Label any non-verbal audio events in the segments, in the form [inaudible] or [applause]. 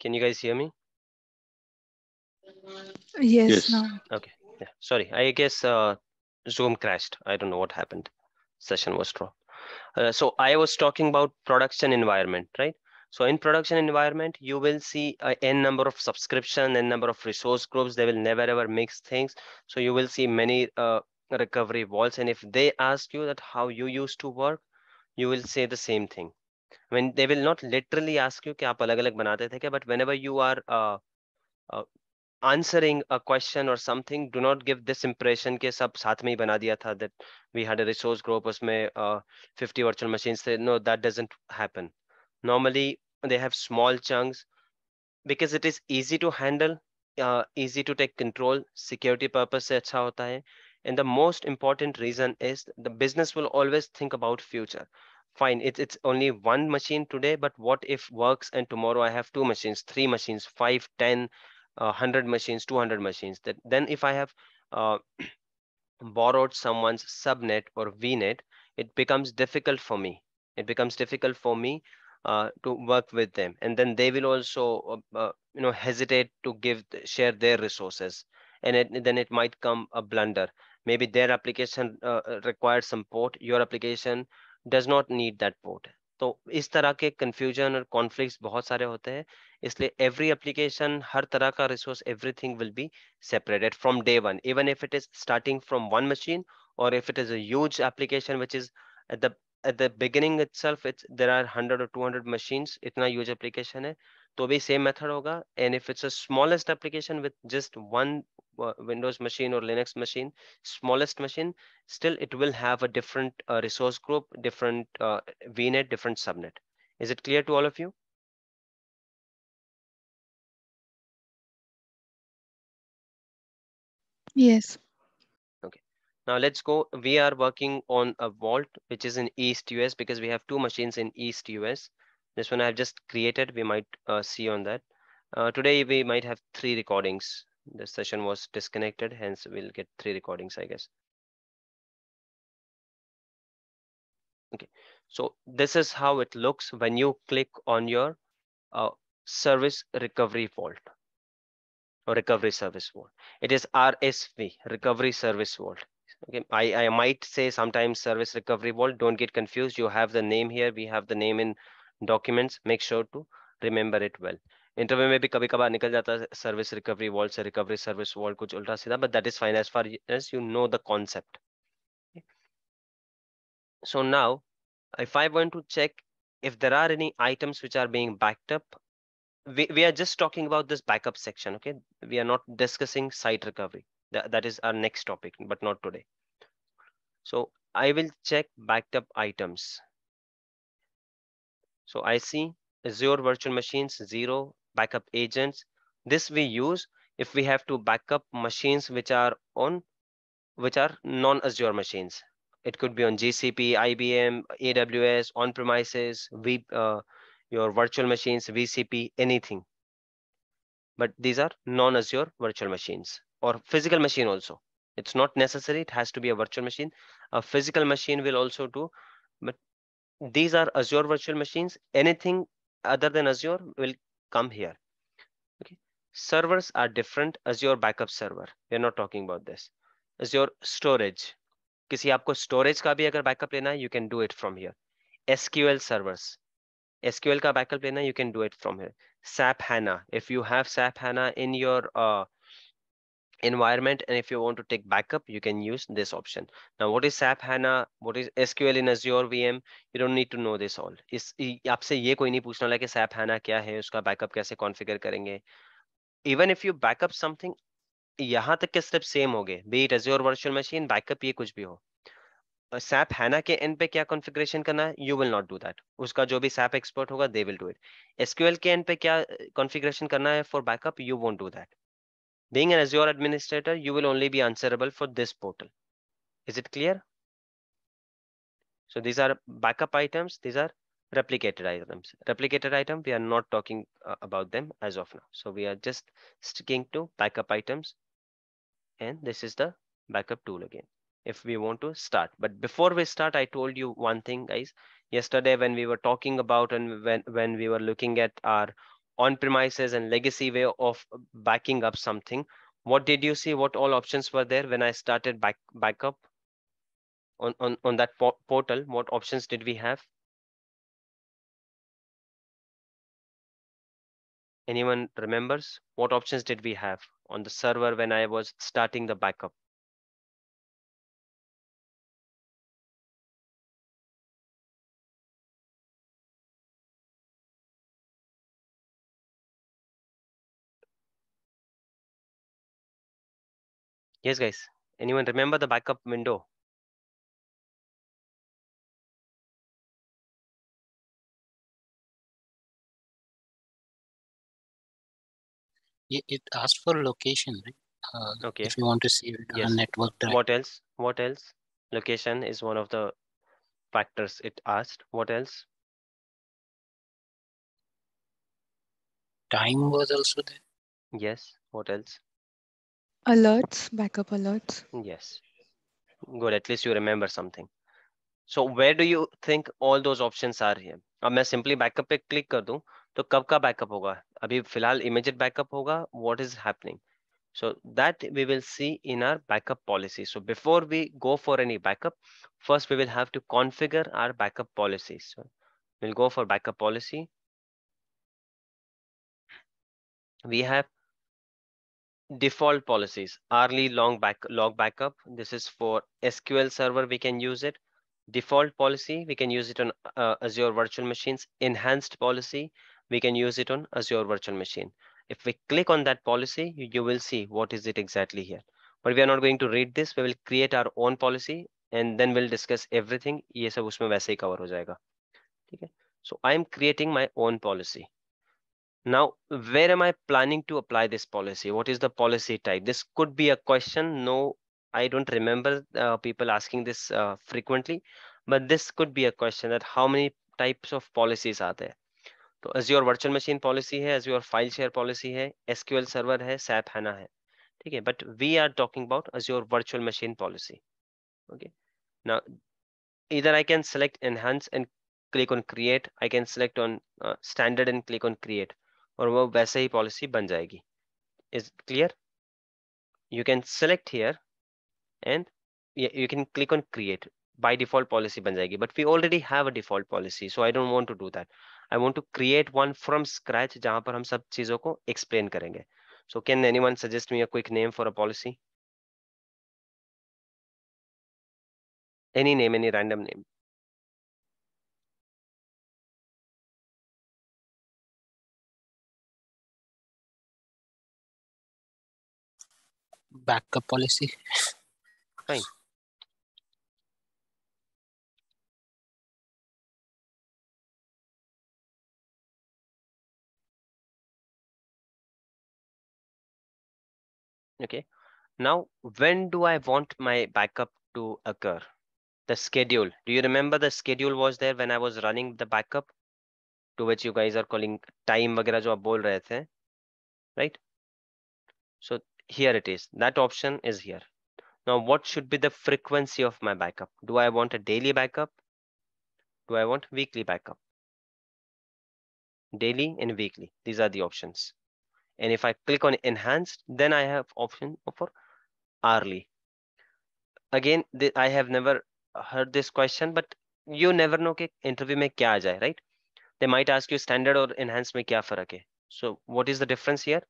Can you guys hear me? Yes. yes. No. Okay. Yeah. Sorry. I guess uh, Zoom crashed. I don't know what happened. Session was dropped. Uh, so I was talking about production environment, right? So in production environment, you will see a uh, n n number of subscription, n number of resource groups. They will never ever mix things. So you will see many uh, recovery walls. And if they ask you that how you used to work, you will say the same thing. I mean, they will not literally ask you "क्या आप अलग अलग बनाते थे क्या but whenever you are uh, uh, answering a question or something, do not give this impression के सब साथ में ही बना दिया था that we had a resource group उसमें uh, 50 virtual machines थे no that doesn't happen. Normally they have small chunks because it is easy to handle, uh, easy to take control, security purpose से अच्छा होता है. And the most important reason is the business will always think about future fine it's it's only one machine today but what if works and tomorrow i have two machines three machines five ten uh, 100 machines 200 machines that then if i have uh, [clears throat] borrowed someone's subnet or vnet it becomes difficult for me it becomes difficult for me uh, to work with them and then they will also uh, uh you know hesitate to give share their resources and it, then it might come a blunder maybe their application uh, uh requires some port your application does not need that port तो इस तरह के confusion और conflict बहुत सारे होते हैं इसलिए एवरी एप्लीकेशन हर तरह का resource everything will be separated from day one even if it is starting from one machine or if it is a huge application which is at the at the beginning itself it's there are 100 or 200 machines itna huge application hai to bhi same method hoga and if it's a smallest application with just one Uh, Windows machine or Linux machine, smallest machine, still it will have a different uh, resource group, different uh, VNet, different subnet. Is it clear to all of you? Yes. Okay. Now let's go. We are working on a vault, which is in East US because we have two machines in East US. This one I've just created. We might uh, see on that. Uh, today we might have three recordings the session was disconnected hence we'll get three recordings i guess okay so this is how it looks when you click on your uh, service recovery vault or recovery service vault it is rsv recovery service vault okay i i might say sometimes service recovery vault don't get confused you have the name here we have the name in documents make sure to remember it well interview में भी कभी कभार निकल जाता है service recovery vault से recovery service vault कुछ उल्टा सीधा but that is fine as far as you know the so now if i want to check if there are any items which are being backed up we, we are just talking about this backup section okay we are not discussing site recovery that, that is our next topic but not today so i will check backed up items so i see azure virtual machines zero backup agents. This we use if we have to backup machines which are on which are non-Azure machines. It could be on GCP, IBM, AWS, on-premises, uh, your virtual machines, VCP, anything. But these are non-Azure virtual machines or physical machine also. It's not necessary. It has to be a virtual machine. A physical machine will also do, but these are Azure virtual machines. Anything other than Azure will come here. Okay. Servers are different. Azure backup server. We're not talking about this. Azure storage. किसी आपको storage का भी अगर backup लेना है, you can do it from here. SQL servers. SQL का backup लेना, you can do it from here. SAP HANA. If you have SAP HANA in your uh, environment and if you want to take backup you can use this option now what is sap hana what is sql in azure vm you don't need to know this all is आपसे ये कोई नहीं पूछने वाला कि sap hana क्या है उसका बैकअप कैसे कॉन्फ़िगर करेंगे even if you backup something यहाँ तक के स्टेप सेम हो गए be it Azure virtual machine backup ये कुछ भी हो सैप हैना के एंड पे क्या कॉन्फ़िगरेशन करना है you will not do that उसका जो भी सैप एक्सपर्ट होगा they will do it SQL के एंड पे क्या कॉन्फ़िगरेशन करना है for backup you won't do that Being an Azure administrator, you will only be answerable for this portal. Is it clear? So these are backup items. These are replicated items. Replicated item, we are not talking uh, about them as of now. So we are just sticking to backup items. And this is the backup tool again, if we want to start. But before we start, I told you one thing, guys. Yesterday, when we were talking about and when, when we were looking at our on premises and legacy way of backing up something what did you see what all options were there when i started back backup on on, on that po portal what options did we have anyone remembers what options did we have on the server when i was starting the backup Yes, guys. Anyone remember the backup window? It asked for location, right? Uh, okay. If you want to see uh, yes. network. Drive. What else? What else? Location is one of the factors it asked. What else? Time was also there. Yes. What else? Alerts, backup alerts. Yes. Good. At least you remember something. So where do you think all those options are here? अब मैं simply backup पे click कर do to कब का backup होगा Abhi फिलहाल immediate backup होगा what is happening so that we will see in our backup policy. So before we go for any backup, first we will have to configure our backup policy. So we'll go for backup policy. We have default policies, hourly long back, log backup. This is for SQL Server, we can use it. Default policy, we can use it on uh, Azure Virtual Machines. Enhanced policy, we can use it on Azure Virtual Machine. If we click on that policy, you, you will see what is it exactly here. But we are not going to read this. We will create our own policy and then we'll discuss everything. ये सब उसमें वैसे ही cover हो जाएगा. ठीक है. So I am creating my own policy. Now, where am I planning to apply this policy? What is the policy type? This could be a question. No, I don't remember uh, people asking this uh, frequently, but this could be a question that how many types of policies are there? तो virtual machine policy, here है Azure file share policy, है SQL server, है SAP HANA, है Okay, but we are talking about about Azure virtual machine okay now either i can select enhance and click on create i can select on uh, standard and click on create और वो वैसे ही policy बन जाएगी is clear you can select here and you can click on create by default policy बन जाएगी but we already have a default policy so I don't want to do that I want to create one from scratch जहां पर हम सब चीजों को explain करेंगे so can anyone suggest me a quick name for a policy any name any random name backup policy. Fine. Okay. Now, when do I want my backup to occur? The schedule. Do you remember the schedule was there when I was running the backup to which you guys are calling time वगैरह जो आप बोल रहे थे, right? So here it is. That option is here. Now, what should be the frequency of my backup? Do I want a daily backup? Do I want weekly backup? Daily and weekly. These are the options. And if I click on enhanced, then I have option for hourly. Again, I have never heard this question, but you never know interview में क्या आ जाए, right? They might ask you standard or enhanced में क्या फर्क है. So what is the difference here?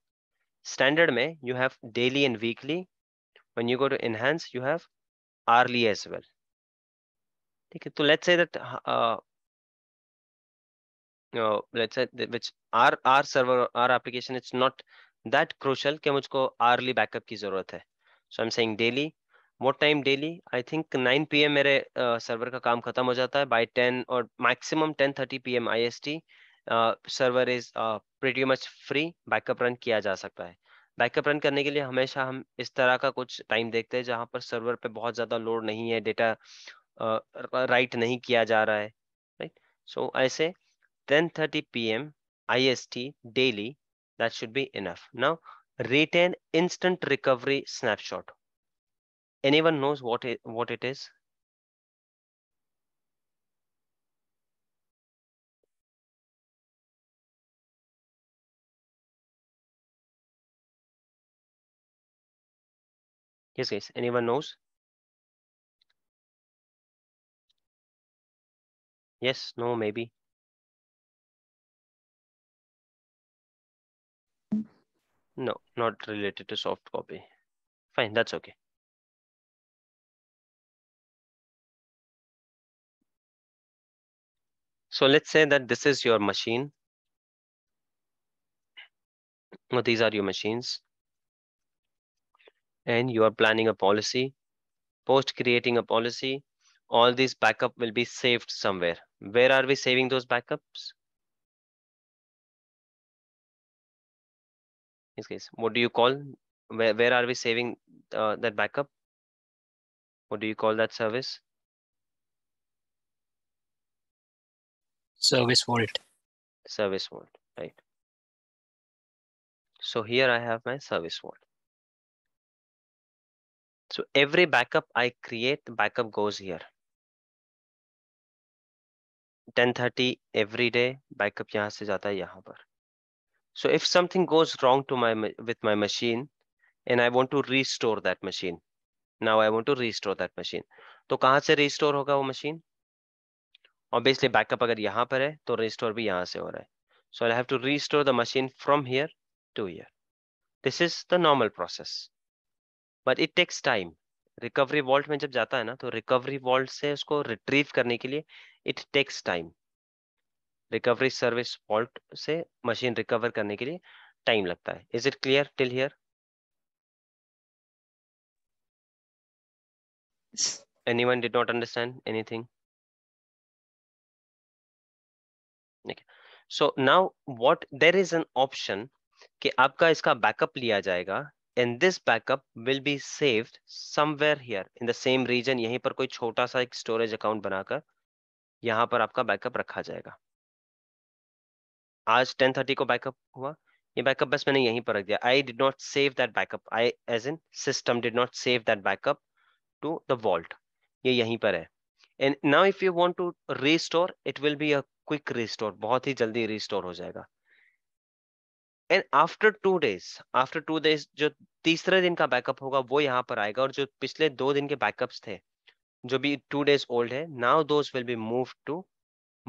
Standard में you have daily and weekly when you go to enhance you have hourly as well ठीक है तो let's say that uh, uh, let's say that which our our server our application it's not that crucial कि मुझको hourly backup की जरूरत है so I'm saying daily what time daily I think 9 p.m. मेरे uh, server का काम खत्म हो जाता है by 10 और maximum 10:30 p.m. IST server is pretty much free backup run किया जा सकता है बैकअप रन करने के लिए हमेशा हम इस तरह का कुछ टाइम देखते हैं जहाँ पर सर्वर पे बहुत ज़्यादा लोड नहीं है डेटा राइट नहीं किया जा रहा है राइट सो ऐसे 10:30 I S T daily that should be enough now retain instant recovery snapshot any one knows what what it is Yes, guys, anyone knows? Yes, no, maybe. No, not related to soft copy. Fine, that's okay. So let's say that this is your machine. Well, these are your machines and you are planning a policy, post creating a policy, all these backup will be saved somewhere. Where are we saving those backups? In this case, what do you call? Where, where are we saving uh, that backup? What do you call that service? Service vault. Service vault, right. So here I have my service vault. So every backup I create, the backup goes here. 10:30 every day backup यहाँ से जाता है यहाँ पर. So if something goes wrong to my with my machine, and I want to restore that machine, now I want to restore that machine. तो कहाँ से restore होगा वो machine? Obviously backup अगर यहाँ पर है तो restore भी यहाँ से हो रहा है. So I have to restore the machine from here to here. This is the normal process. But it takes time recovery vault में जब जाता है ना तो रिकवरी वॉल्ट से उसको रिट्रीव करने के लिए it takes time recovery service vault से मशीन रिकवर करने के लिए टाइम लगता है is it clear till here any one not not understand anything so now what there is an option कि आपका इसका बैकअप लिया जाएगा and this backup will be saved somewhere here in the same region यहीं पर कोई छोटा सा एक storage account बनाकर यहाँ पर आपका बैकअप रखा जाएगा आज 10:30 को बैकअप हुआ ये बैकअप बस मैंने यहीं पर रख दिया I did not save that backup I as in system did not save that backup to the vault ये यहीं पर है and now if you want to restore it will be a quick restore बहुत ही जल्दी restore हो जाएगा and after two days after two days जो तीसरे दिन का बैकअप होगा वो यहाँ पर आएगा और जो पिछले दो दिन के बैकअप्स थे जो भी टू डेज ओल्ड है now those will be move to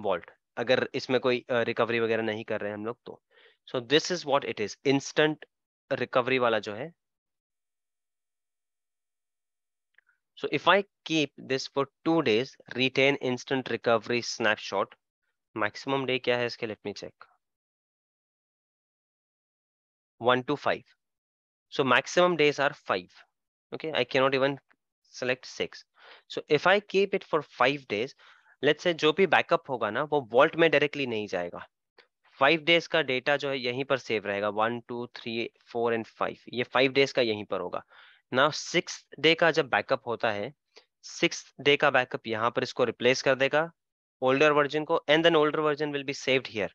vault अगर इसमें कोई रिकवरी वगैरह नहीं कर रहे हैं हम लोग तो so this is what it is instant recovery वाला जो है so if I keep this for two days retain instant recovery snapshot maximum day क्या है इसके let me check 1 to 5. So maximum days are 5. Okay, I cannot even select 6. So if I keep it for 5 days, let's say जो भी backup होगा ना वो vault में directly नहीं जाएगा फाइव डेज का डेटा जो है यहीं पर सेव रहेगा one two three four and five ये फाइव डेज का यहीं पर होगा ना सिक्स डे का जब बैकअप होता है सिक्स डे का बैकअप यहाँ पर इसको रिप्लेस कर देगा ओल्डर वर्जन को and then older version will be saved here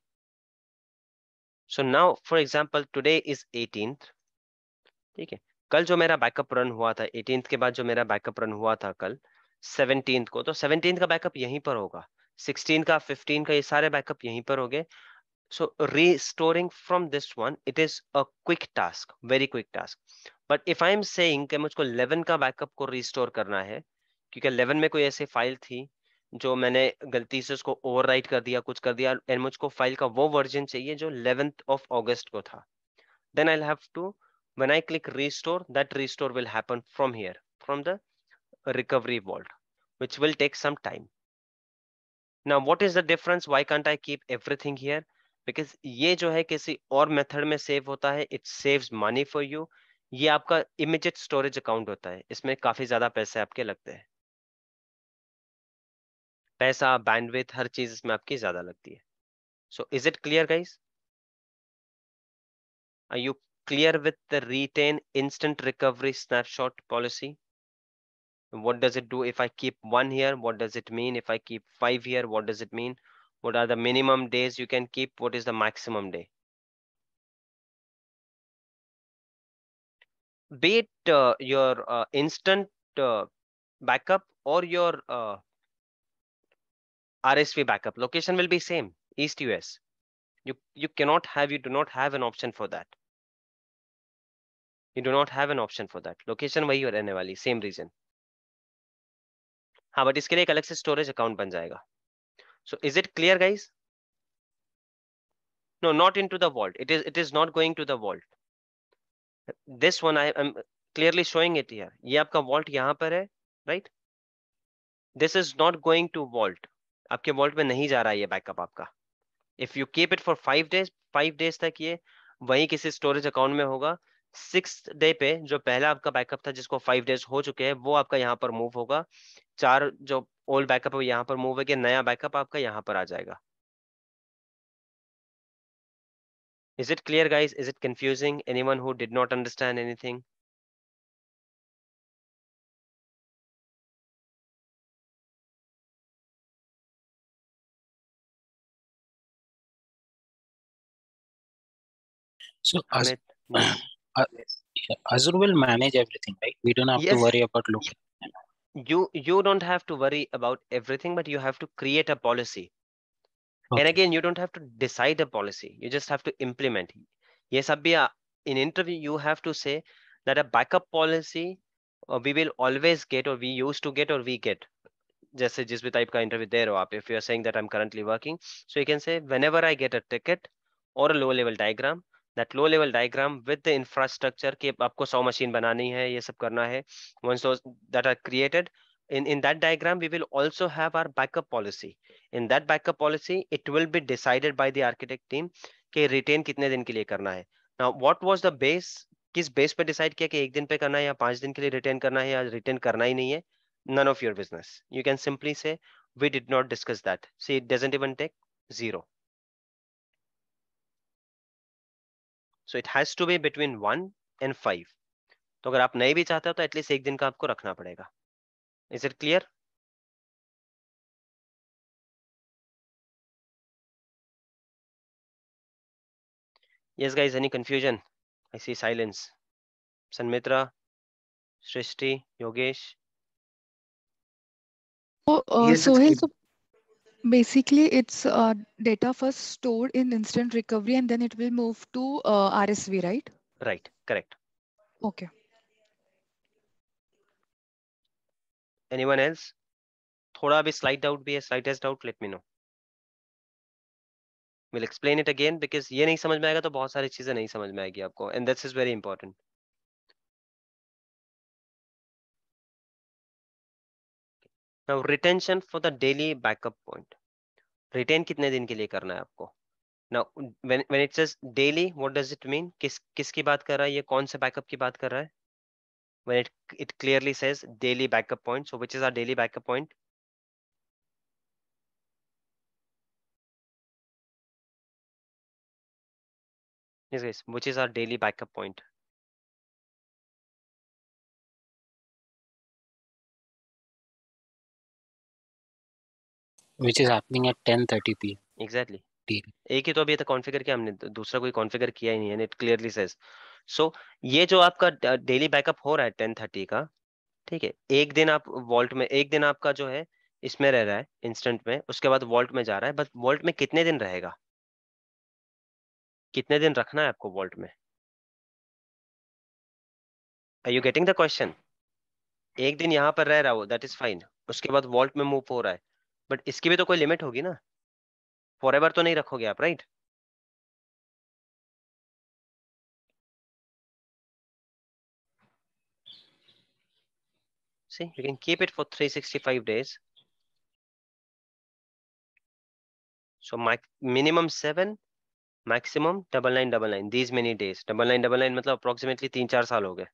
so now for example today is eighteen ठीक है कल जो मेरा बैकअप रन हुआ था एटीन के बाद जो मेरा बैकअप रन हुआ था कल सेवनटीन को तो सेवनटीन का बैकअप यहीं पर होगा सिक्सटीन का फिफ्टीन का ये सारे बैकअप यहीं पर हो गए so restoring from this one it is a quick task very quick task but if i am saying कि मुझको 11 का बैकअप को रिस्टोर करना है क्योंकि 11 में कोई ऐसी फाइल थी जो मैंने गलती से उसको ओवर कर दिया कुछ कर दिया एंड मुझको फाइल का वो वर्जन चाहिए जो इलेवेंथ ऑफ ऑगस्ट को था then I have to when I click restore that restore will happen from here from the recovery vault which will take some time ना what is the difference why can't I keep everything here because ये जो है किसी और method में save होता है it save money for you ये आपका इमिजिएट स्टोरेज अकाउंट होता है इसमें काफी ज्यादा पैसे आपके लगते हैं पैसा बैंडविथ हर चीज इसमें आपकी ज्यादा लगती है so is it clear guys are you clear with the retain instant recovery snapshot policy what does it do if i keep one here what does it mean if i keep five here what does it mean what are the minimum days you can keep what is the maximum day be it uh, your uh, instant uh, backup or your RSV backup. Location will be same, East US. You, you cannot have, you do not have an option for that. You do not have an option for that. Location where you वही रहने Valley, same region. हाँ but इसके लिए एक storage account storage account So is it clear, guys? no not into the vault it is it is not going to the vault this one i am clearly showing it here ye aapka vault yahan par hai right this is not going to vault आपके vault में नहीं जा रहा है ये backup आपका if you keep it for five days five days तक ये वही किसी स्टोरेज अकाउंट में होगा सिक्स डे पे जो पहला आपका बैकअप था जिसको फाइव डेज हो चुके हैं वो आपका यहाँ पर मूव होगा चार जो ओल्ड बैकअप है यहाँ पर मूव है कि नया बैकअप आपका यहाँ पर आ जाएगा Is it clear, guys? Is it confusing? Anyone who did not understand anything? So as, [clears throat] uh, yes. Azure will manage everything, right? We don't have yes. to worry about looking. You you don't have to worry about everything, but you have to create a policy. Okay. And again, you don't have to decide a policy. You just have to implement. Yes, Abhiya, in interview, you have to say that a backup policy uh, we will always get or we used to get or we get. Just say, just type type interview दे रहे हो if you are saying that I am currently working, so you can say whenever I get a ticket or a low-level diagram. That low level diagram with the infrastructure कि आपको सौ machine बनानी है ये सब करना है once that are created in in that diagram we will also have our backup policy in that backup policy it will be decided by the architect team कि रिटेन कितने दिन के लिए करना है now what was the base किस base पे decide किया कि एक दिन पे करना है या पांच दिन के लिए रिटेन करना है या रिटेन करना ही नहीं है none of your business you can simply say we did not discuss that see it doesn't even take zero so it has to be between one and five तो अगर आप नए भी चाहते हो तो एटलीस्ट एक दिन का आपको रखना पड़ेगा is it clear yes guys any confusion i see silence sanmitra Shristi, yogesh oh, uh, yes, sohil so Basically, it's uh, data first stored in instant recovery and then it will move to uh, RSV, right? Right, correct. Okay. Anyone else? Thoda भी slight doubt भी है, slightest doubt, let me know. We'll explain it again because ये नहीं समझ में आएगा तो बहुत सारी चीजें नहीं समझ में आएगी आपको and this is very important. Now retention for the daily backup point retain कितने दिन के लिए करना है आपको now when it says daily what does it mean किस किसकी बात कर रहा है ये कौन से बैकअप की बात कर रहा है when it it clearly says daily backup point so which is our daily backup point yes guys which is our daily backup point which is happening at 10:30 p.m. Exactly. एक ही तो अभी तक तो कॉन्फ़िगर किया हमने दूसरा कोई कॉन्फ़िगर किया ही नहीं है इट क्लियरली सेज सो ये जो आपका डेली बैकअप हो रहा है टेन थर्टी का ठीक है एक दिन आप वॉल्ट में एक दिन आपका जो है इसमें रह रहा है इंस्टेंट में उसके बाद वॉल्ट में जा रहा है बट वॉल्ट में कितने दिन रहेगा कितने दिन रखना है आपको वॉल्ट में are you getting the question एक दिन यहाँ पर रह रहा हो दैट इज फाइन उसके बाद वॉल्ट में मूव हो रहा है बट इसकी भी तो कोई लिमिट होगी ना फॉर तो नहीं रखोगे आप right see you can keep it for three sixty five days so minimum seven maximum double nine double nine these many days double nine double nine मतलब अप्रोक्सीमेटली तीन चार साल हो गए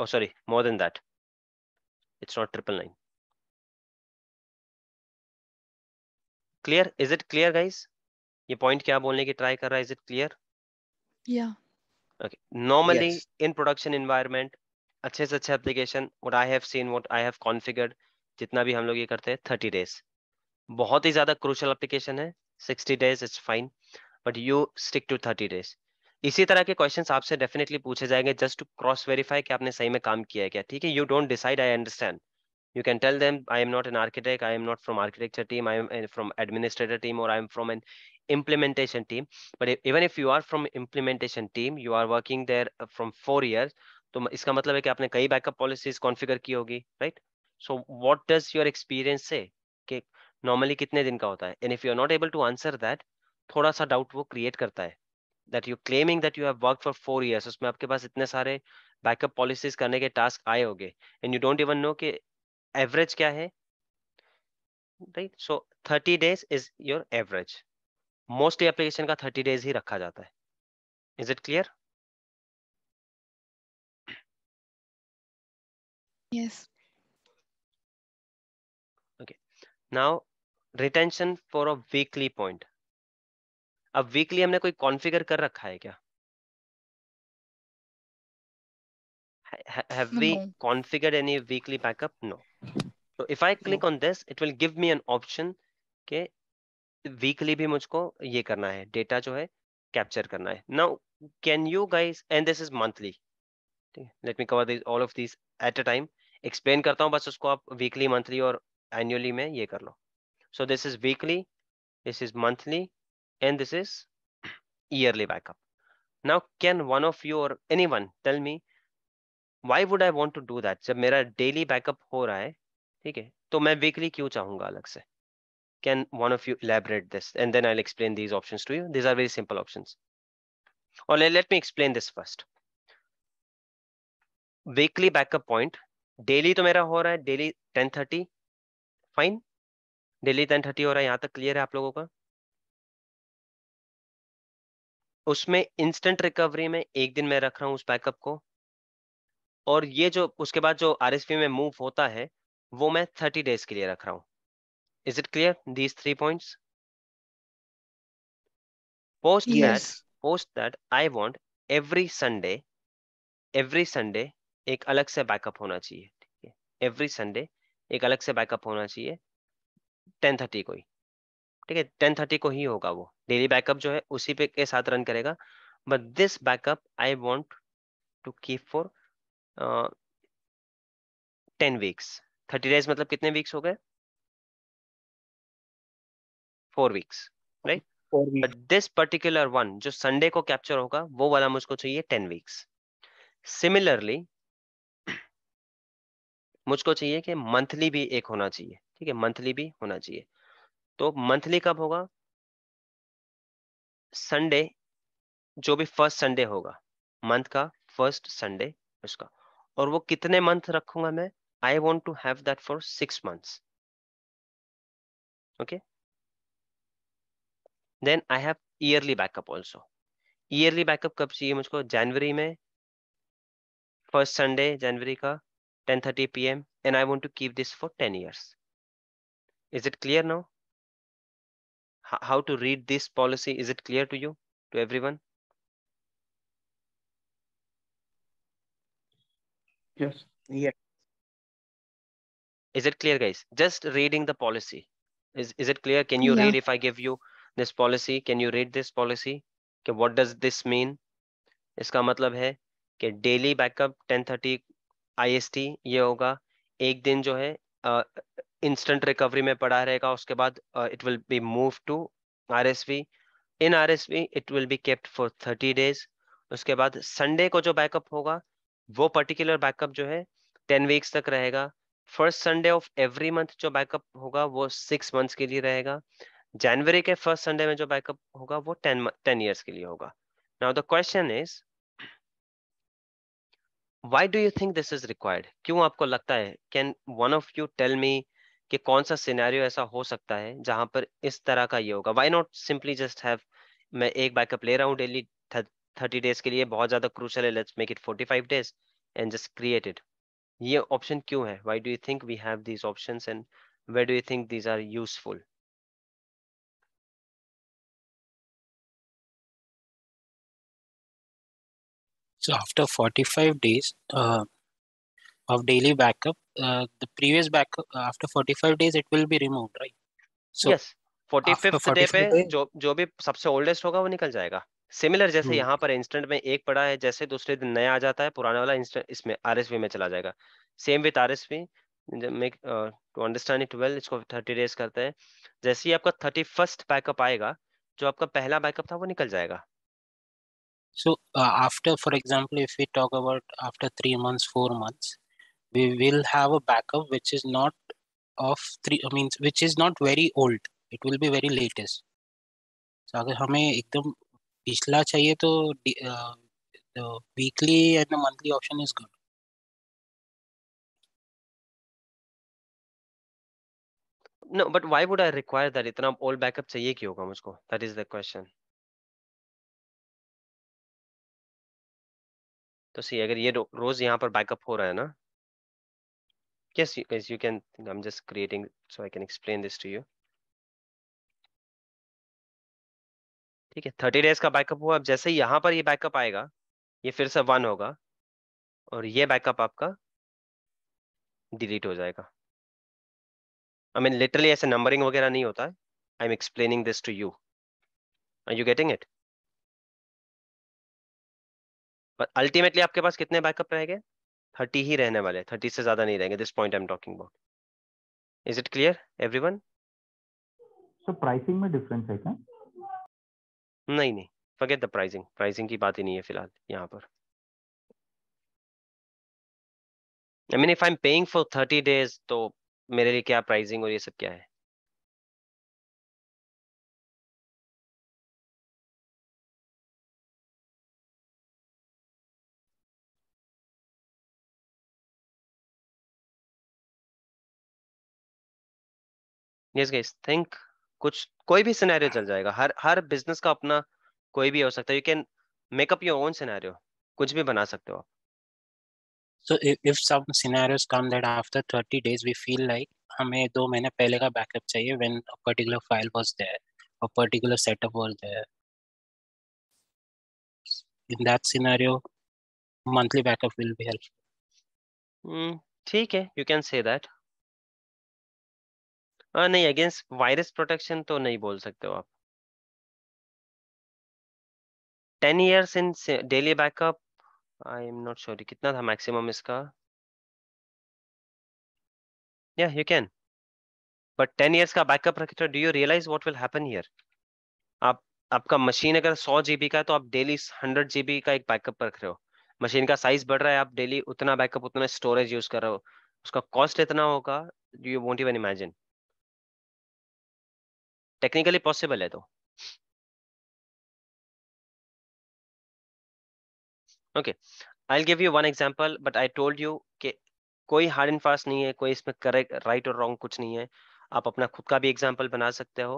oh sorry more than that it's not triple nine clear is it clear guys ये point क्या बोलने की ट्राई कर रहा है इज इट क्लियर या okay normally in production production अच्छे से अच्छे application what I have seen what I have configured जितना भी हम लोग ये करते हैं थर्टी डेज बहुत ही ज्यादा क्रूशल एप्लीकेशन है sixty days it's fine but you stick to thirty days इसी तरह के क्वेश्चन आपसे डेफिनेटली पूछे जाएंगे जस्ट टू क्रॉस वेरीफाई कि आपने सही में काम किया है क्या ठीक है you don't decide I understand you can tell them i am not an architect i am not from architecture team i am from administrator team or i am from an implementation team but if, even if you are from implementation team you are working there from four years तो इसका मतलब है कि आपने कई backup policies configure ki hogi right so what does your experience say कि normally kitne din ka hota hai and if you are not able to answer that thoda sa doubt wo create karta hai that you claiming that you have worked for four years उसमें आपके पास इतने सारे backup policies करने के task आए होंगे and you don't even know कि average क्या है right so thirty days is your average mostly application का थर्टी डेज ही रखा जाता है is it clear yes okay now retention for a weekly point अब वीकली हमने कोई कॉन्फ़िगर कर रखा है क्या have we configured any weekly backup no तो if I click on this it will give me an option के weekly भी मुझको ये करना है डेटा जो है कैप्चर करना है now can you guys and this is monthly ठीक है let me cover this all of this at a time explain करता हूँ बस उसको आप वीकली मंथली और एनुअली में ये कर लो so this is weekly is monthly and this is yearly backup backup can one of you और any one tell me why would I want to do that जब मेरा डेली बैकअप हो रहा है ठीक है तो मैं वीकली क्यों चाहूंगा अलग से can one of you elaborate this and then I explain these option to you these are very simple option और let me explain this first weekly backup point daily तो मेरा हो रहा है daily ten thirty fine daily ten thirty हो रहा है यहां तक क्लियर है आप लोगों का उसमें इंस्टेंट रिकवरी में एक दिन मैं रख रहा हूँ उस बैकअप को और ये जो उसके बाद जो आर में मूव होता है वो मैं थर्टी डेज के लिए रख रहा हूँ is it clear these three point post that post that I want every Sunday every Sunday एक अलग से बैकअप होना चाहिए ठीक है एवरी संडे एक अलग से बैकअप होना चाहिए टेन थर्टी को ही ठीक है टेन थर्टी को ही होगा वो डेली बैकअप जो है उसी पे के साथ रन करेगा but this backup I want to keep for ten weeks thirty days मतलब कितने वीक्स हो गए four weeks right but this particular one जो संडे को कैप्चर होगा वो वाला मुझको चाहिए टेन वीक्स सिमिलरली मुझको चाहिए कि मंथली भी एक होना चाहिए ठीक है मंथली भी होना चाहिए तो मंथली कब होगा संडे जो भी फर्स्ट संडे होगा मंथ का फर्स्ट संडे उसका और वो कितने मंथ रखूंगा मैं I want to have that for six months. Okay. Then I have yearly backup also. Yearly backup कब चाहिए मुझको January में first Sunday January 10 10:30 p.m. and I want to keep this for 10 years. Is it clear now? H how to read this policy? Is it clear to you, to everyone? Yes. Yeah. is it clear guys just reading the policy is is it clear can you yeah. read if i give you this policy can you read this policy okay what does this mean इसका matlab hai कि daily backup 1030 IST ये होगा एक दिन जो है instant recovery में पड़ा रहेगा उसके बाद it will be move to RSV in RSV it will be kept for 30 days उसके बाद संडे को जो बैकअप होगा वो पर्टिकुलर बैकअप जो है 10 वीक्स तक रहेगा first Sunday of every month जो बैकअप होगा वो सिक्स मंथ्स के लिए रहेगा जनवरी के फर्स्ट संडे में जो बैकअप होगा वो टेन टेन ईयर्स के लिए होगा now the question is why do you think this is required क्यों आपको लगता है can one of you tell me कि कौन सा सिनेरियो ऐसा हो सकता है जहां पर इस तरह का ये होगा why not simply just have मैं एक बैकअप ले रहा हूँ डेली थर्टी डेज के लिए बहुत ज्यादा क्रूशल है let's make it forty five days and just created ये ऑप्शन क्यों है why do you think we have these option and why do you think these are useful So after 45 days uh, of daily backup, uh, the previous backup uh, after 45 days it will be removed, right? So yes, 45th day day, जो जो भी सबसे oldest होगा वो निकल जाएगा. Similar जैसे यहाँ पर इंस्टेंट में एक पड़ा है जैसे दूसरे दिन नया आ जाता है पुराना वाला इंस्टेंट इसमें आरएसवी में चला जाएगा same with RSV make to understand it well इसको थर्टी डेज करते हैं जैसे ही आपका थर्टी फर्स्ट बैकअप आएगा जो आपका पहला बैकअप था वो निकल जाएगा so uh, after for example if we talk about after 3 months 4 months we will have a backup which is not of 3 i mean which is not very old it will be very latest so अगर हमें एकदम पिछला चाहिए तो weekly and monthly option is good no but why would I require that इतना old backup चाहिए क्यों होगा मुझको दैट इज द क्वेश्चन तो सी अगर ये रोज यहाँ पर बैकअप हो रहा है ना yes you can you can i'm just creating so i can explain this to you ठीक है थर्टी डेज का बैकअप हुआ अब जैसे यहाँ पर ये बैकअप आएगा ये फिर से वन होगा और ये बैकअप आपका डिलीट हो जाएगा आई मीन लिटरली ऐसे नंबरिंग वगैरह नहीं होता है I am explaining this to you are you getting it but ultimately आपके पास कितने बैकअप रहेंगे थर्टी ही रहने वाले थर्टी से ज्यादा नहीं रहेंगे this point I am talking about is it clear everyone so pricing में डिफरेंस है क्या नहीं नहीं फॉरगेट द प्राइसिंग प्राइसिंग की बात ही नहीं है फिलहाल यहाँ पर I mean if I am paying for thirty days तो मेरे लिए क्या प्राइसिंग और ये सब क्या है yes guys think कुछ कोई भी सिनेरियो चल जाएगा हर हर बिजनेस का अपना कोई भी हो सकता है you can make up your own scenario कुछ भी बना सकते हो so if some scenarios come that after 30 days we feel like हमें दो महीने पहले का बैकअप चाहिए when a particular file was there a particular setup was there in that scenario monthly backup will be helpful ठीक है you can say that ah, नहीं against virus protection तो नहीं बोल सकते हो आप ten years in daily backup I am not sure कितना था मैक्सिमम इसका या you can but ten years का बैकअप रखे तो do you realize what will happen here आप आपका मशीन अगर सौ जीबी का है तो आप डेली हंड्रेड जीबी का एक बैकअप रख रहे हो मशीन का साइज बढ़ रहा है आप डेली उतना बैकअप उतना स्टोरेज यूज कर रहे हो उसका कॉस्ट इतना होगा do you want even imagine technically possible है तो okay I give you one example but I told you कि कोई हार्ड एंड फास्ट नहीं है कोई इसमें करेक्ट राइट और रॉन्ग कुछ नहीं है आप अपना खुद का भी एग्जाम्पल बना सकते हो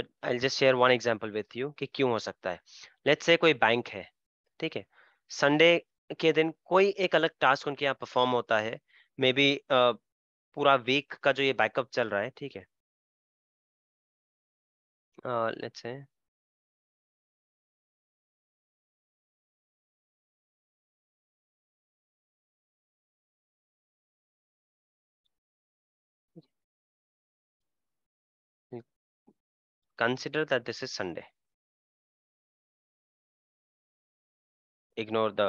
but I just share one example with you कि क्यों हो सकता है लेट्स से कोई बैंक है ठीक है संडे के दिन कोई एक अलग टास्क उनके यहाँ परफॉर्म होता है मे बी uh, पूरा वीक का जो ये बैकअप चल रहा है ठीक है uh, let's say consider that this is Sunday. Ignore the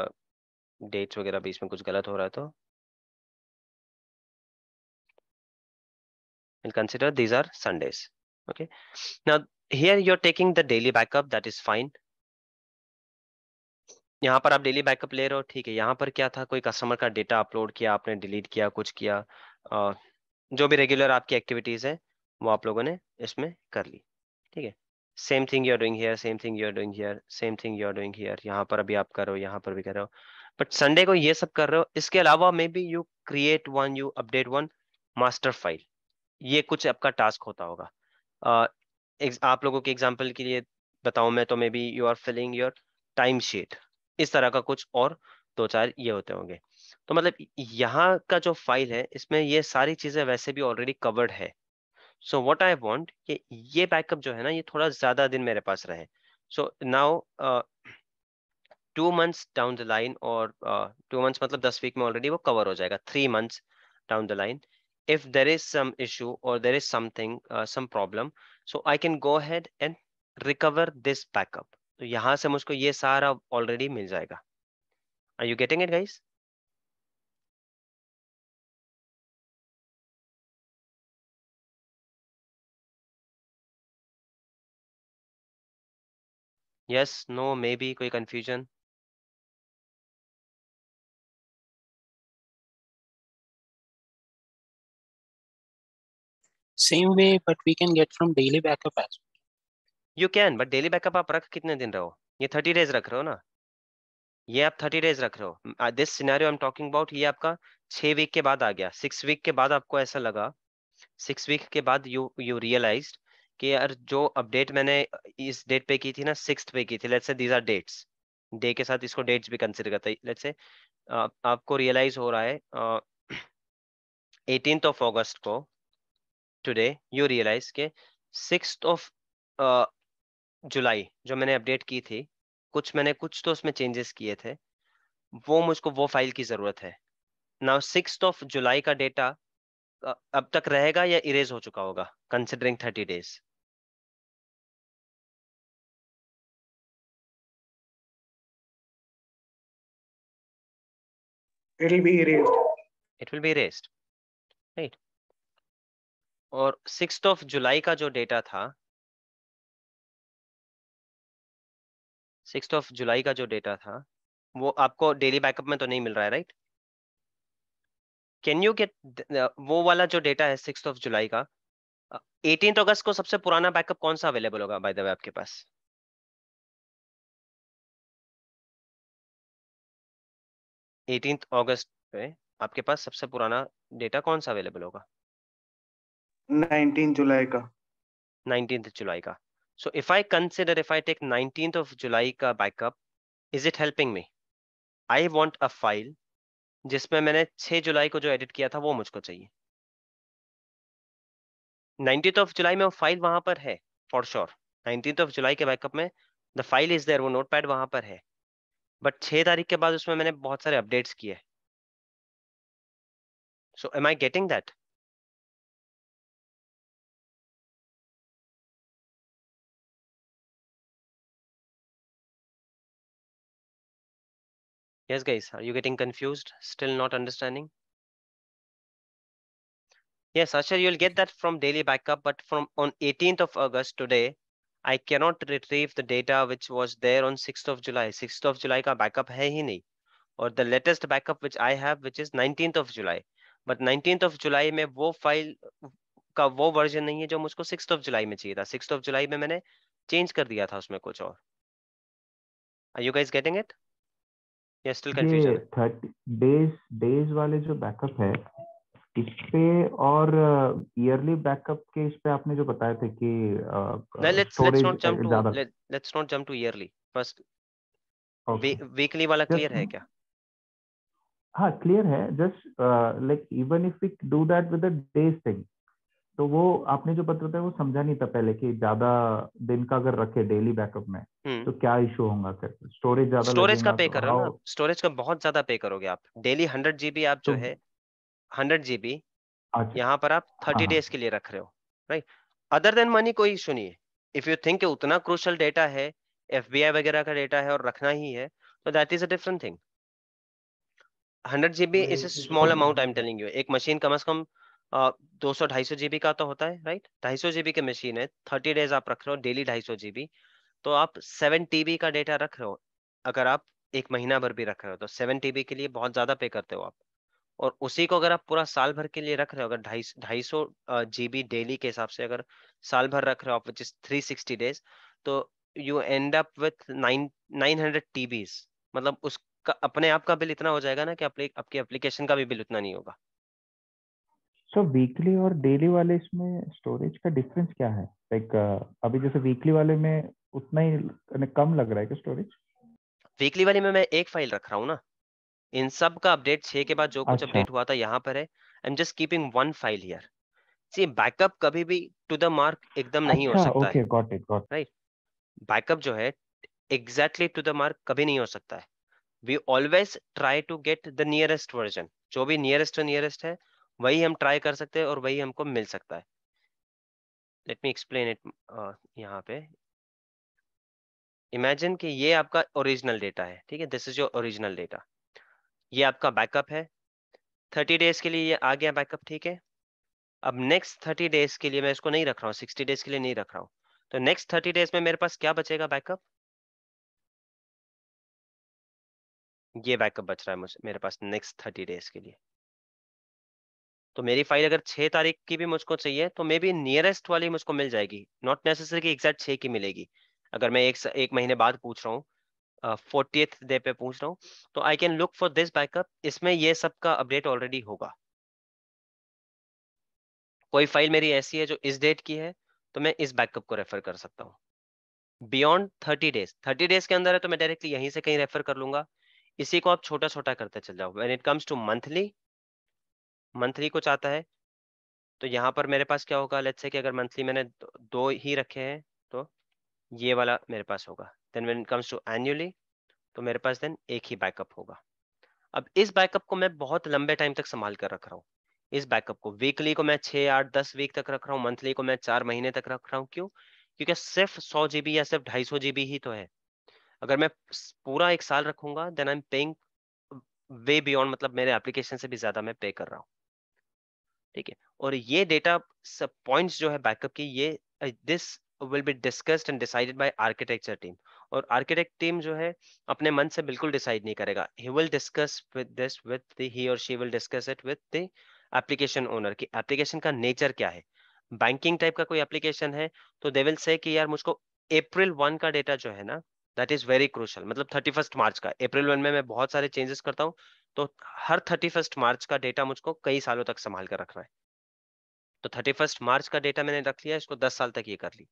dates वगैरह बीच में कुछ गलत हो रहा है तो and consider these are Sundays. Okay. Now here you're taking the daily backup that is fine यहाँ पर आप डेली बैकअप ले रहे हो ठीक है यहाँ पर क्या था कोई कस्टमर का डेटा अपलोड किया आपने डिलीट किया कुछ किया जो भी रेगुलर आपकी एक्टिविटीज है वो आप लोगों ने इसमें कर ली ठीक है same thing you are doing here same thing you are doing here same thing you are doing here यहाँ पर अभी आप कर रहे हो यहाँ पर भी कर रहे हो बट संडे को ये सब कर रहे हो इसके अलावा maybe you create one you update one master file ये कुछ आपका टास्क होता होगा आप लोगों के एग्जाम्पल के लिए बताऊं मैं तो maybe you are filling your time sheet इस तरह का कुछ और दो चार ये होते होंगे तो मतलब यहाँ का जो फाइल है इसमें ये सारी चीज़ें वैसे भी ऑलरेडी कवर्ड है सो वॉट आई वॉन्ट कि ये बैकअप जो है ना ये थोड़ा ज़्यादा दिन मेरे पास रहे so now two months down the line और टू uh, मंथ्स मतलब दस वीक में ऑलरेडी वो कवर हो जाएगा three months down the line if there is some issue or there is something, uh, some problem, so I can go ahead and recover this backup. So, यहाँ से मुझको ये सारा already मिल जाएगा Are you getting it, guys? Yes, no, maybe, कोई confusion? same way but we can get from daily backup as well you can but daily backup aap rakh kitne din रहे हो ये 30 days rakh रहे हो ना ये आप 30 days रख रहे हो this scenario I am talking about ये आपका 6 वीक के बाद आ गया 6 वीक के बाद आपको ऐसा लगा 6 वीक के बाद यू यू रियलाइज्ड कि यार जो अपडेट मैंने इस डेट पे की थी ना सिक्स पे की थी let's say these are dates day के साथ इसको डेट्स भी कंसिडर करता है लेट्स से आपको रियलाइज हो रहा है एटीन ऑफ अगस्त को टुडे यू रियलाइज के सिक्स ऑफ जुलाई जो मैंने अपडेट की थी कुछ मैंने कुछ तो उसमें चेंजेस किए थे वो मुझको वो फाइल की ज़रूरत है नाउ सिक्स ऑफ जुलाई का डेटा uh, अब तक रहेगा या इरेज हो चुका होगा considering thirty days it will be erased it will be erased right और सिक्स ऑफ जुलाई का जो डेटा था सिक्स ऑफ जुलाई का जो डेटा था वो आपको डेली बैकअप में तो नहीं मिल रहा है राइट कैन यू गेट वो वाला जो डेटा है सिक्स ऑफ जुलाई का एटीन uh, अगस्त को सबसे पुराना बैकअप कौन सा अवेलेबल होगा बाय द वे आपके पास एटीन अगस्त पे आपके पास सबसे पुराना डेटा कौन सा अवेलेबल होगा 19 जुलाई का 19th जुलाई का so if I consider if I take 19th of July का backup is it helping me I want a file जिसमें मैंने 6 जुलाई को जो एडिट किया था वो मुझको चाहिए 19th ऑफ जुलाई में वो फाइल वहां पर है फॉर श्योर 19th ऑफ जुलाई के बैकअप में द फाइल इज देयर वो नोट पैड वहां पर है बट छः तारीख के बाद उसमें मैंने बहुत सारे अपडेट्स किए so am I getting that Yes, guys, are you getting confused? Still not understanding? Yes, Asher, you'll get that from daily backup, but from on 18th of August today, I cannot retrieve the data which was there on 6th of July. 6th of July ka backup hai hi nahi. Or the latest backup which I have, which is 19th of July. But 19th of July में वो file का वो version नहीं है जो मुझको 6th of July में चाहिए था. 6th of July में मैंने change कर दिया था उसमें कुछ और. Are you guys getting it? ये स्टिल कंफ्यूजन है थर्टी डेज डेज वाले जो बैकअप है इस पे और ईयरली uh, बैकअप के इस पे आपने जो बताया था कि let's let's not jump to let's not jump to yearly first weekly वाला क्लियर है क्या हाँ क्लियर है just like even if we do that with the days thing तो वो आपने जो पत्र था वो समझा नहीं था पहले कि ज्यादा दिन का अगर रखे डेली बैकअप में हम्म। तो क्या इशू होगा फिर स्टोरेज ज्यादा स्टोरेज का पे तो करो ना स्टोरेज का बहुत ज्यादा पे करोगे आप डेली हंड्रेड जीबी आप जो तो है हंड्रेड अच्छा। जीबी यहाँ पर आप थर्टी डेज हाँ, हाँ। के लिए रख रहे हो राइट अदर देन मनी कोई इशू नहीं है इफ यू थिंक उतना क्रूशल डेटा है एफ वगैरह का डेटा है और रखना ही है तो that is a different thing hundred GB is a small amount I am telling you एक मशीन कम अज कम दो सौ ढाई सौ जीबी का तो होता है राइट ढाई सौ जीबी की मशीन है थर्टी डेज आप रख रहे हो डेली ढाई सौ जीबी तो आप सेवन टीबी का डेटा रख रहे हो अगर आप एक महीना भर भी रख रहे हो तो सेवन टीबी के लिए बहुत ज्यादा पे करते हो आप और उसी को अगर आप पूरा साल भर के लिए रख रहे हो अगर ढाई ढाई सौ जीबी डेली के हिसाब से अगर साल भर रख रहे हो आप which is three sixty days तो you end up with nine nine hundred TBs मतलब उसका अपने आप का बिल इतना हो जाएगा ना कि आपकी एप्लीकेशन का भी बिल उतना नहीं होगा सो वीकली और डेली वाले इसमें स्टोरेज का डिफरेंस क्या है लाइक अभी जैसे वीकली वाले में उतना ही कम लग रहा है क्या स्टोरेज वीकली वाले में मैं एक फाइल रख रहा हूँ ना इन सब का अपडेट छह के बाद जो कुछ अपडेट अच्छा। हुआ था यहाँ पर है I am just keeping one file here see backup कभी भी टू द मार्क एकदम नहीं अच्छा, हो सकता okay got it got right backup जो है एग्जैक्टली टू द मार्क कभी नहीं हो सकता है we always try to get the nearest version जो भी नियरेस्ट नियरेस्ट है वही हम ट्राई कर सकते हैं और वही हमको मिल सकता है लेट मी एक्सप्लेन इट यहाँ पे इमेजिन कि ये आपका ओरिजिनल डेटा है ठीक है this is your original data ये आपका बैकअप है थर्टी डेज के लिए ये आ गया बैकअप ठीक है अब नेक्स्ट थर्टी डेज के लिए मैं इसको नहीं रख रहा हूँ सिक्सटी डेज के लिए नहीं रख रहा हूँ तो नेक्स्ट थर्टी डेज में मेरे पास क्या बचेगा बैकअप ये बैकअप बच रहा है मुझे मेरे पास नेक्स्ट थर्टी डेज के लिए तो मेरी फाइल अगर छह तारीख की भी मुझको चाहिए तो मे बी नियरेस्ट वाली मुझको मिल जाएगी नॉट नेसेसरी कि एग्जैक्ट छह की मिलेगी अगर मैं एक एक महीने बाद पूछ रहा हूँ फोर्टी डे पे पूछ रहा हूँ तो I can look for this backup इसमें यह सब का अपडेट ऑलरेडी होगा कोई फाइल मेरी ऐसी है जो इस डेट की है तो मैं इस बैकअप को रेफर कर सकता हूँ beyond thirty days thirty days के अंदर है तो मैं डायरेक्टली यहीं से कहीं रेफर कर लूंगा इसी को आप छोटा छोटा करते चल जाओ when it comes to monthly monthly को चाहता है तो यहाँ पर मेरे पास क्या होगा लेट्स से कि अगर मंथली मैंने दो ही रखे हैं तो ये वाला मेरे पास होगा then when it comes to annually तो मेरे पास देन एक ही बैकअप होगा अब इस बैकअप को मैं बहुत लंबे टाइम तक संभाल कर रख रहा हूँ इस बैकअप को वीकली को मैं छः आठ दस वीक तक रख रहा हूँ मंथली को मैं चार महीने तक रख रहा हूँ क्यों क्योंकि सिर्फ सौ जीबी या सिर्फ ढाई सौ जीबी ही तो है अगर मैं पूरा एक साल रखूंगा then I am paying way beyond मतलब मेरे एप्लीकेशन से भी ज्यादा मैं पे कर रहा हूँ ठीक है और ये डेटा सब पॉइंट्स जो है बैकअप की ये this will be discussed and decided by architecture team और आर्किटेक्ट टीम जो है अपने मन से बिल्कुल डिसाइड नहीं करेगा he will discuss with this with the he और she will discuss it with the application owner की एप्लीकेशन का नेचर क्या है बैंकिंग टाइप का कोई एप्लीकेशन है तो दे विल से कि यार मुझको अप्रैल वन का डेटा जो है ना दैट इज वेरी क्रूशल मतलब थर्टी फर्स्ट मार्च का अप्रैल वन में मैं बहुत सारे चेंजेस करता हूँ तो हर थर्टी फर्स्ट मार्च का डेटा मुझको कई सालों तक संभाल कर रखना है तो थर्टी फर्स्ट मार्च का डेटा मैंने रख लिया इसको दस साल तक ये कर ली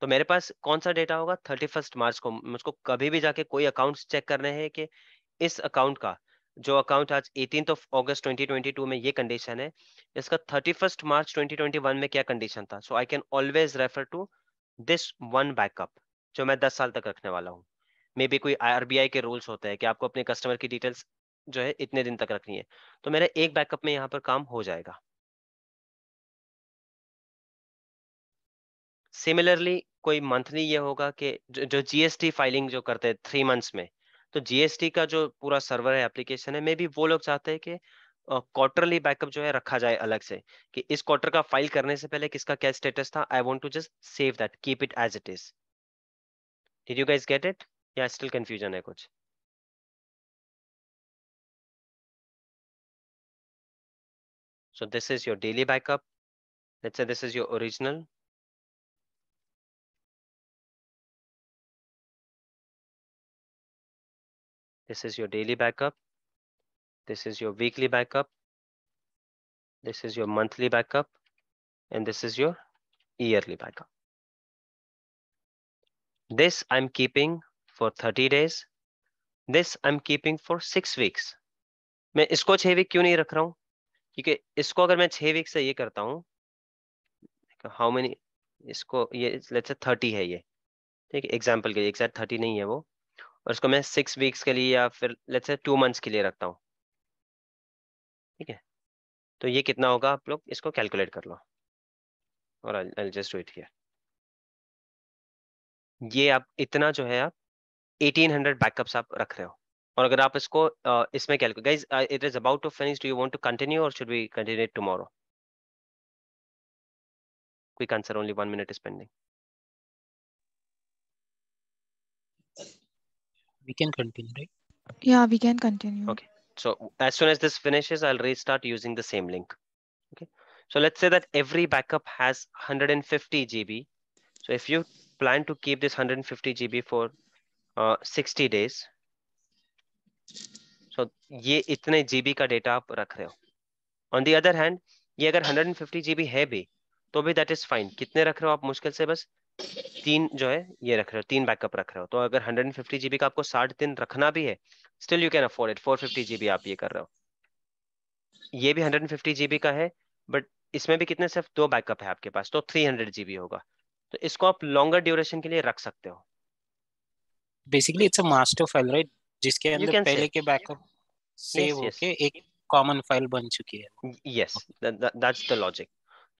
तो मेरे पास कौन सा डेटा होगा थर्टी फर्स्ट मार्च को मुझको कभी भी जाके कोई अकाउंट चेक करने हैं कि इस अकाउंट का जो अकाउंट आज एटीन ऑफ ऑगस्ट ट्वेंटी में ये कंडीशन है इसका थर्टी फर्स्ट मार्च ट्वेंटी में क्या कंडीशन था so I can always refer to this one backup जो मैं दस साल तक रखने वाला हूँ मे बी कोई आरबीआई के रूल्स होते हैं कि आपको अपने कस्टमर की डिटेल्स जो है इतने दिन तक रखनी है तो मेरा एक बैकअप में यहाँ पर काम हो जाएगा सिमिलरली कोई मंथली ये होगा कि जो जीएसटी फाइलिंग जो करते हैं थ्री मंथ्स में तो जीएसटी का जो पूरा सर्वर है एप्लीकेशन है मे भी वो लोग चाहते हैं कि क्वार्टरली बैकअप जो है रखा जाए अलग से कि इस क्वार्टर का फाइल करने से पहले किसका क्या स्टेटस था I want to just save that keep it as it is did you guys get it या स्टिल कंफ्यूजन है कुछ So this is your daily backup. Let's say this is your original. This is your daily backup. This is your weekly backup. This is your monthly backup. And this is your yearly backup. This I'm keeping for 30 days. This I'm keeping for six weeks. मैं इसको छह week क्यों नहीं रख रहा हूँ ठीक है इसको अगर मैं छः वीक से ये करता हूँ हाउ मेनी इसको ये लेट्स थर्टी है ये ठीक है एग्जाम्पल के लिए एग्जैक्ट थर्टी नहीं है वो और इसको मैं सिक्स वीक्स के लिए या फिर लेट्स से टू मंथ्स के लिए रखता हूँ ठीक है तो ये कितना होगा आप लोग इसको कैलकुलेट कर लो और एडजस्ट जस्ट किया ये आप इतना जो है आप एटीन हंड्रेड बैकअप्स आप रख रहे हो और अगर आप इसको इसमें calculate guys it is about to finish do you want to continue और should we continue tomorrow quick answer only one minute is we can continue right yeah we can continue okay so as soon as this finishes i'll restart using the same link okay so let's say that every backup has 150 GB. So if you plan to keep this 150 GB for uh, 60 days, so ये इतने GB का data आप रख रहे हो on the other hand ये अगर 150 GB है भी तो भी दैट इज फाइन कितने रख रहे हो आप मुश्किल से बस तीन जो है ये रख रहे हो तीन बैकअप रख रहे हो तो अगर 150 जीबी का आपको साढ़े दिन रखना भी है still you can afford it 450 GB आप ये कर रहे हो ये भी 150 जीबी का है बट इसमें भी कितने सिर्फ दो बैकअप है आपके पास तो 300 जीबी होगा तो इसको आप लॉन्गर ड्यूरेशन के लिए रख सकते हो basically it's a master file right जिसके अंदर पहले के बैकअप सेव होके एक कॉमन फाइल बन चुकी है यस दैट्स द लॉजिक